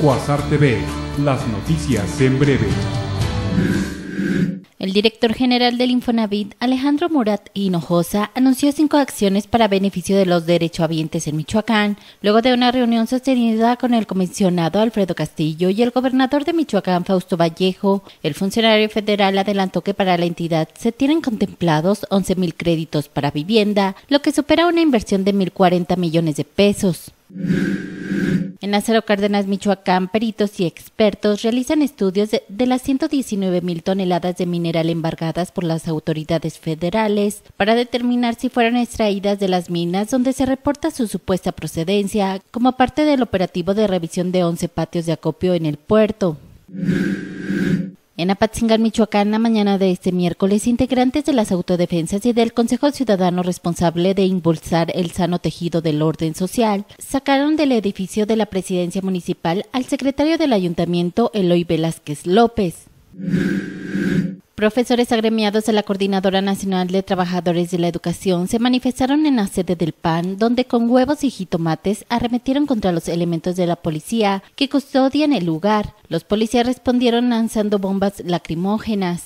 Cuasar TV, las noticias en breve. El director general del Infonavit, Alejandro Murat Hinojosa, anunció cinco acciones para beneficio de los derechohabientes en Michoacán, luego de una reunión sostenida con el comisionado Alfredo Castillo y el gobernador de Michoacán, Fausto Vallejo. El funcionario federal adelantó que para la entidad se tienen contemplados 11.000 créditos para vivienda, lo que supera una inversión de 1.040 millones de pesos. En Acero Cárdenas, Michoacán, peritos y expertos realizan estudios de, las 119 mil toneladas de mineral embargadas por las autoridades federales para determinar si fueron extraídas de las minas donde se reporta su supuesta procedencia como parte del operativo de revisión de 11 patios de acopio en el puerto. En Apatzingán, Michoacán, la mañana de este miércoles, integrantes de las autodefensas y del Consejo Ciudadano responsable de impulsar el sano tejido del orden social, sacaron del edificio de la presidencia municipal al secretario del ayuntamiento, Eloy Velázquez López. Profesores agremiados de la Coordinadora Nacional de Trabajadores de la Educación se manifestaron en la sede del PAN, donde con huevos y jitomates arremetieron contra los elementos de la policía que custodian el lugar. Los policías respondieron lanzando bombas lacrimógenas.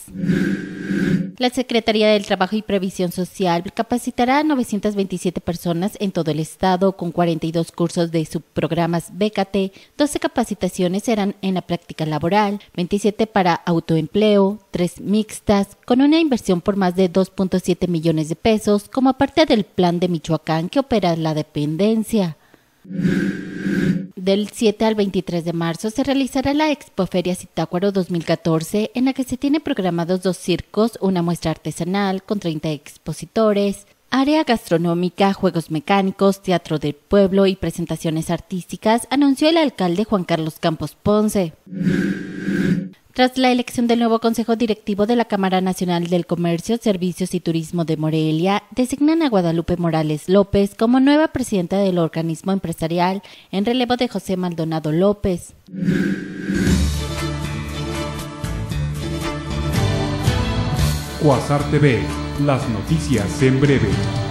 La Secretaría del Trabajo y Previsión Social capacitará a 927 personas en todo el estado con 42 cursos de subprogramas BKT. 12 capacitaciones serán en la práctica laboral, 27 para autoempleo, 3 mixtas, con una inversión por más de 2.7 millones de pesos como parte del plan de Michoacán que opera la dependencia. Del 7 al 23 de marzo se realizará la Expoferia Citácuaro 2014, en la que se tienen programados dos circos, una muestra artesanal con 30 expositores, área gastronómica, juegos mecánicos, teatro del pueblo y presentaciones artísticas, anunció el alcalde Juan Carlos Campos Ponce. Tras la elección del nuevo Consejo Directivo de la Cámara Nacional del Comercio, Servicios y Turismo de Morelia, designan a Guadalupe Morales López como nueva presidenta del organismo empresarial en relevo de José Maldonado López. las noticias en breve.